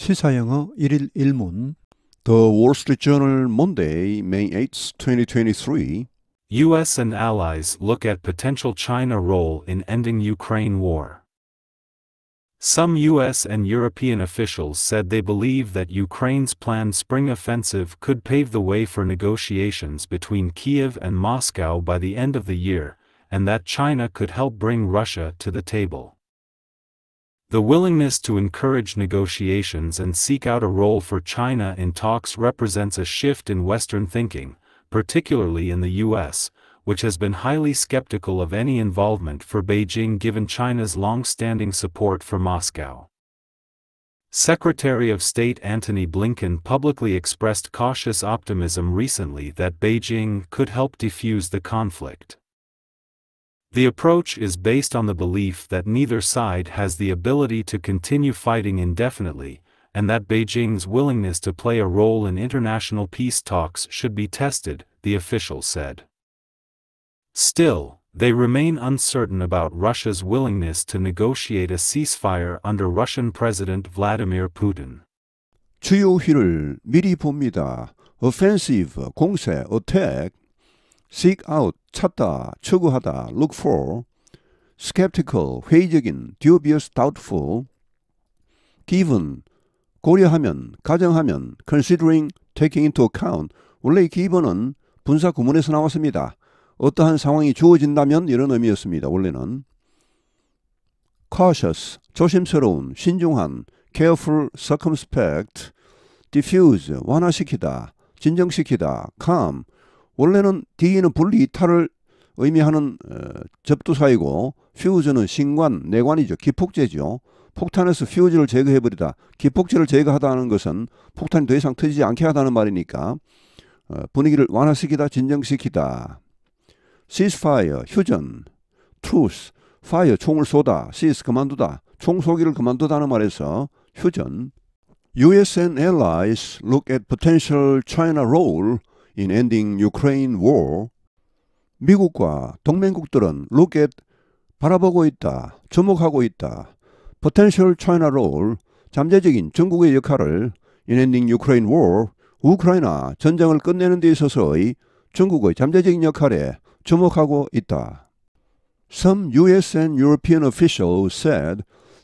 시사영어 1일 1문 The Wall Street Journal Monday, May 8, 2023 U.S. and allies look at potential China role in ending Ukraine war. Some U.S. and European officials said they believe that Ukraine's planned spring offensive could pave the way for negotiations between Kiev and Moscow by the end of the year, and that China could help bring Russia to the table. The willingness to encourage negotiations and seek out a role for China in talks represents a shift in Western thinking, particularly in the U.S., which has been highly skeptical of any involvement for Beijing given China's long-standing support for Moscow. Secretary of State Antony Blinken publicly expressed cautious optimism recently that Beijing could help defuse the conflict. The approach is based on the belief that neither side has the ability to continue fighting indefinitely, and that Beijing's willingness to play a role in international peace talks should be tested, the official said. Still, they remain uncertain about Russia's willingness to negotiate a ceasefire under Russian President Vladimir Putin. 주요 힐을 미리 봅니다. Offensive, 공세, attack, seek out 찾다, 추구하다, look for, skeptical 회의적인, dubious, doubtful, given 고려하면, 가정하면, considering, taking into account 원래 이 given은 분사 구문에서 나왔습니다. 어떠한 상황이 주어진다면 이런 의미였습니다. 원래는 cautious 조심스러운, 신중한, careful, circumspect, diffuse 완화시키다, 진정시키다, calm 원래는 D는 분리 이탈을 의미하는 어, 접두사이고 퓨즈는 신관, 내관이죠. 기폭제죠. 폭탄에서 퓨즈를 제거해버리다. 기폭제를 제거하다는 것은 폭탄이 더 이상 터지지 않게 하다는 말이니까 어, 분위기를 완화시키다, 진정시키다. 시스파이어, 휴전, t r 스 파이어, 총을 쏘다, 시스, 그만두다, 총 쏘기를 그만두다는 말에서 휴전. US and allies look at potential China role in ending Ukraine war. 미국과 동맹국들은 look at 바라보고 있다. 주목하고 있다. potential China role 잠재적인 중국의 역할을 in ending Ukraine war 우크라이나 전쟁을 끝내는 데 있어서의 중국의 잠재적인 역할에 주목하고 있다. Some US and European officials said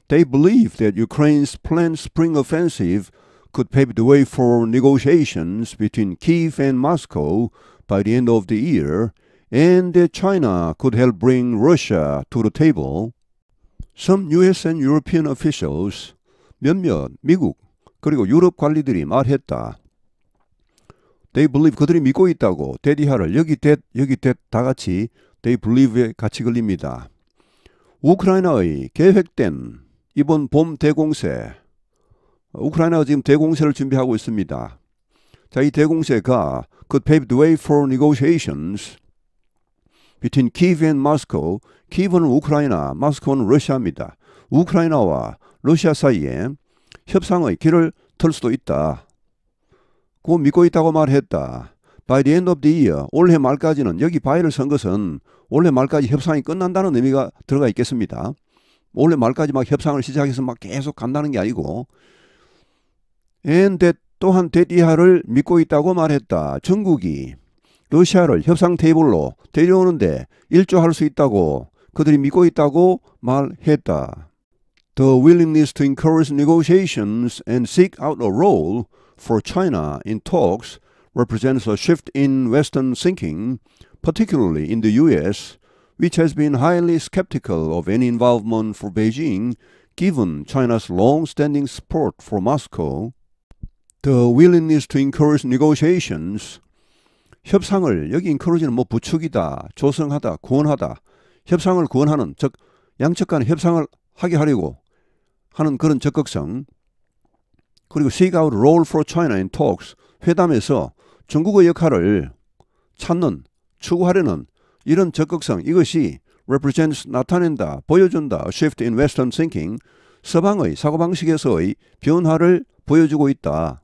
they believe that Ukraine's planned spring offensive could pave the way for negotiations between Kiev and Moscow by the end of the year, and that China could help bring Russia to the table. Some US and European officials, 몇몇 미국 그리고 유럽 관리들이 말했다. They believe 그들이 믿고 있다고 대디하를 여기 대 여기 대다 같이 they believe에 같이 걸립니다. 우크라이나의 계획된 이번 봄 대공세 우크라이나가 지금 대공세를 준비하고 있습니다. 자, 이 대공세가 could pave the way for negotiations between Kiev and Moscow. Kiev는 우크라이나, 마스코는 러시아입니다. 우크라이나와 러시아 사이에 협상의 길을 털 수도 있다. 고 믿고 있다고 말했다. By the end of the year, 올해 말까지는 여기 바이를 쓴 것은 올해 말까지 협상이 끝난다는 의미가 들어가 있겠습니다. 올해 말까지 막 협상을 시작해서 막 계속 간다는 게 아니고 엔 대, 또한 대디하를 믿고 있다고 말했다. 중국이 러시아를 협상 테이블로 데려오는데 일조할 수 있다고 그들이 믿고 있다고 말했다. The willingness to encourage negotiations and seek out a role for China in talks represents a shift in Western thinking, particularly in the US, which has been highly skeptical of any involvement for Beijing, given China's long standing support for Moscow the willingness to encourage negotiations. 협상을 여기 encourage는 뭐 부축이다, 조성하다, 구원하다. 협상을 구원하는 즉 양측 간 협상을 하게 하려고 하는 그런 적극성. 그리고 seek out role for China in talks 회담에서 중국의 역할을 찾는 추구하려는 이런 적극성 이것이 represents 나타낸다, 보여준다, shift in Western thinking, 서방의 사고방식에서의 변화를 보여주고 있다.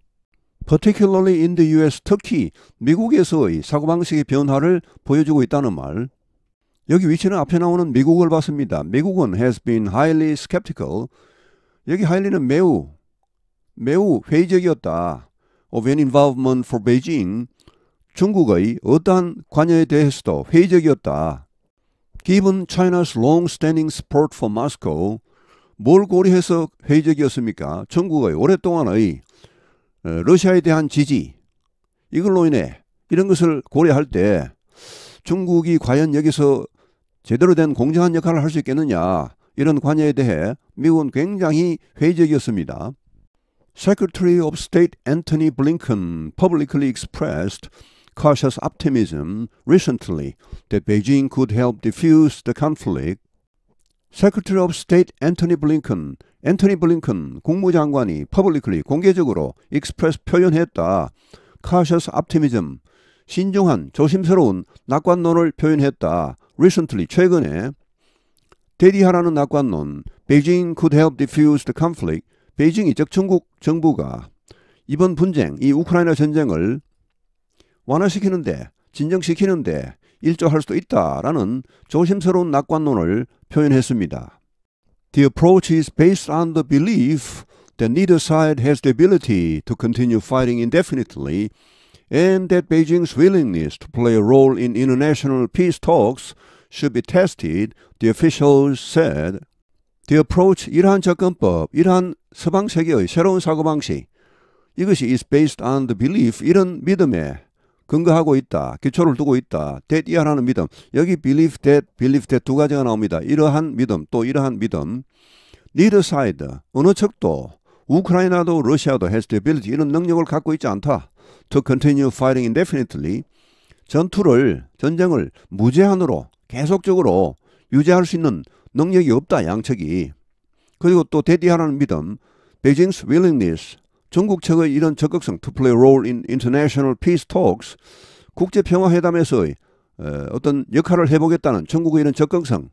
particularly in the US, 특히 미국에서의 사고방식의 변화를 보여주고 있다는 말. 여기 위치는 앞에 나오는 미국을 봤습니다. 미국은 has been highly skeptical. 여기 highly는 매우, 매우 회의적이었다. of an involvement for Beijing. 중국의 어떠한 관여에 대해서도 회의적이었다. Given China's long-standing support for Moscow, 뭘 고려해서 회의적이었습니까? 중국의 오랫동안의 러시아에 대한 지지 이걸로 인해 이런 것을 고려할 때 중국이 과연 여기서 제대로 된 공정한 역할을 할 수 있겠느냐 이런 관여에 대해 미국은 굉장히 회의적이었습니다. Secretary of State Anthony Blinken publicly expressed cautious optimism recently that Beijing could help diffuse the conflict. Secretary of State Anthony Blinken 앤토니 블링컨 국무장관이 퍼블리클리 공개적으로 익스프레스 표현했다. 카셔스 t i o u s 신중한 조심스러운 낙관론을 표현했다. recently 최근에 대리하라는 낙관론 Beijing could help diffuse the conflict 베이징이 즉 중국 정부가 이번 분쟁 이 우크라이나 전쟁을 완화시키는데 진정시키는데 일조할 수도 있다라는 조심스러운 낙관론을 표현했습니다. The approach is based on the belief that neither side has the ability to continue fighting indefinitely and that Beijing's willingness to play a role in international peace talks should be tested, the officials said. The approach 이란 접근법, 이란 서방 세계의 새로운 사고방식 이것이 is based on the belief, 이런 믿음에 근거하고 있다. 기초를 두고 있다. that 이하라는 믿음. 여기 believe that, believe that 두 가지가 나옵니다. 이러한 믿음, 또 이러한 믿음. neither side, 어느 측도 우크라이나도 러시아도 has the ability 이런 능력을 갖고 있지 않다. to continue fighting indefinitely. 전투를 전쟁을 무제한으로 계속적으로 유지할 수 있는 능력이 없다 양측이. 그리고 또 대디하라는 믿음, Beijing's willingness 전국 측의 이런 적극성 to play a role in international peace talks 국제 평화 회담에서의 어떤 역할을 해보겠다는 전국의 이런 적극성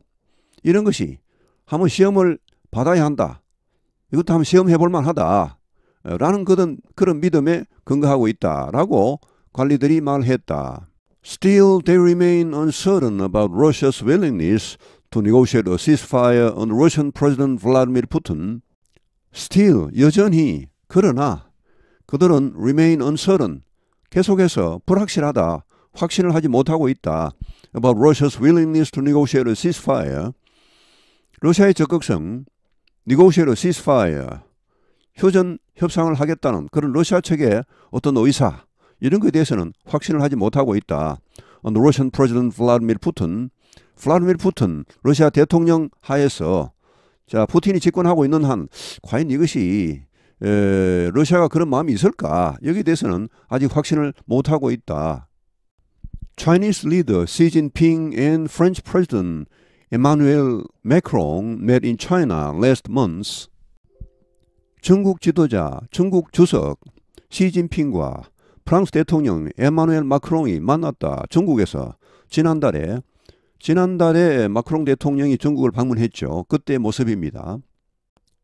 이런 것이 한번 시험을 받아야 한다. 이것도 한번 시험해볼 만하다. 라는 그런, 그런 믿음에 근거하고 있다라고 관리들이 말했다. Still, they remain uncertain about Russia's willingness to negotiate a ceasefire on Russian President Vladimir Putin. Still, 여전히 그러나 그들은 remain uncertain, 계속해서 불확실하다, 확신을 하지 못하고 있다. About Russia's willingness to negotiate a ceasefire. 러시아의 적극성, negotiate a ceasefire. 휴전 협상을 하겠다는 그런 러시아 측의 어떤 의사, 이런 것에 대해서는 확신을 하지 못하고 있다. On Russian President Vladimir Putin, 플라디미르 푸틴, 러시아 대통령 하에서 자, 푸틴이 집권하고 있는 한 과연 이것이 에, 러시아가 그런 마음이 있을까? 여기에 대해서는 아직 확신을 못하고 있다. Chinese leader Xi Jinping and French President Emmanuel Macron met in China last month. 중국 지도자, 중국 주석 시진핑과 프랑스 대통령 에마누엘 마크롱이 만났다. 중국에서 지난달에 지난달에 마크롱 대통령이 중국을 방문했죠. 그때 모습입니다.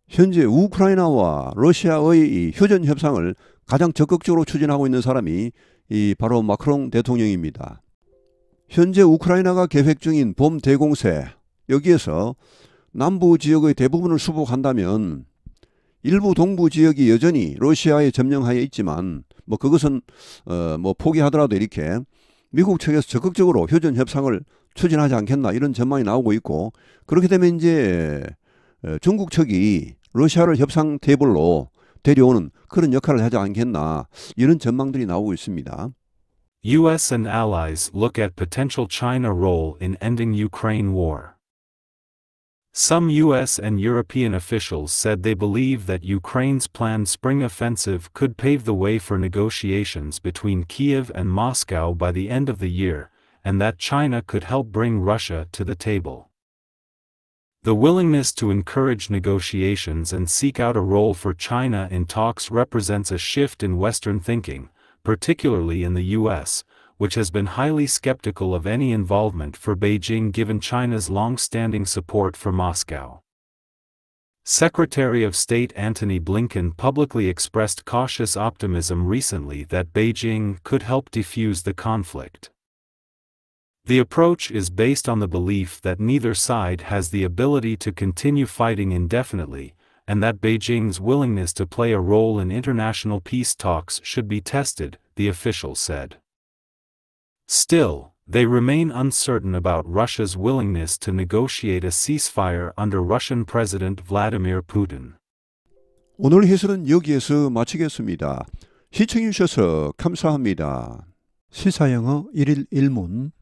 현재 우크라이나와 러시아의 휴전 협상을 가장 적극적으로 추진하고 있는 사람이 이 바로 마크롱 대통령입니다. 현재 우크라이나가 계획 중인 봄 대공세 여기에서 남부 지역의 대부분을 수복한다면 일부 동부 지역이 여전히 러시아의 점령하에 있지만 뭐 그것은 어 뭐 포기하더라도 이렇게 미국 측에서 적극적으로 휴전 협상을 추진하지 않겠나 이런 전망이 나오고 있고 그렇게 되면 이제 어, 중국 측이 러시아를 협상 테이블로 데려오는 그런 역할을 하지 않겠나 이런 전망들이 나오고 있습니다. US and allies look at potential China role in ending Ukraine war. Some US and European officials said they believe that Ukraine's planned spring offensive could pave the way for negotiations between Kiev and Moscow by the end of the year, and that China could help bring Russia to the table. The willingness to encourage negotiations and seek out a role for China in talks represents a shift in Western thinking, particularly in the U.S., which has been highly skeptical of any involvement for Beijing given China's long-standing support for Moscow. Secretary of State Antony Blinken publicly expressed cautious optimism recently that Beijing could help defuse the conflict. The approach is based on the belief that neither side has the ability to continue fighting indefinitely, and that Beijing's willingness to play a role in international peace talks should be tested, the official said. Still, they remain uncertain about Russia's willingness to negotiate a ceasefire under Russian President Vladimir Putin. 오늘 해설은 여기에서 마치겠습니다. 시청해주셔서 감사합니다. 시사영어 1일 1문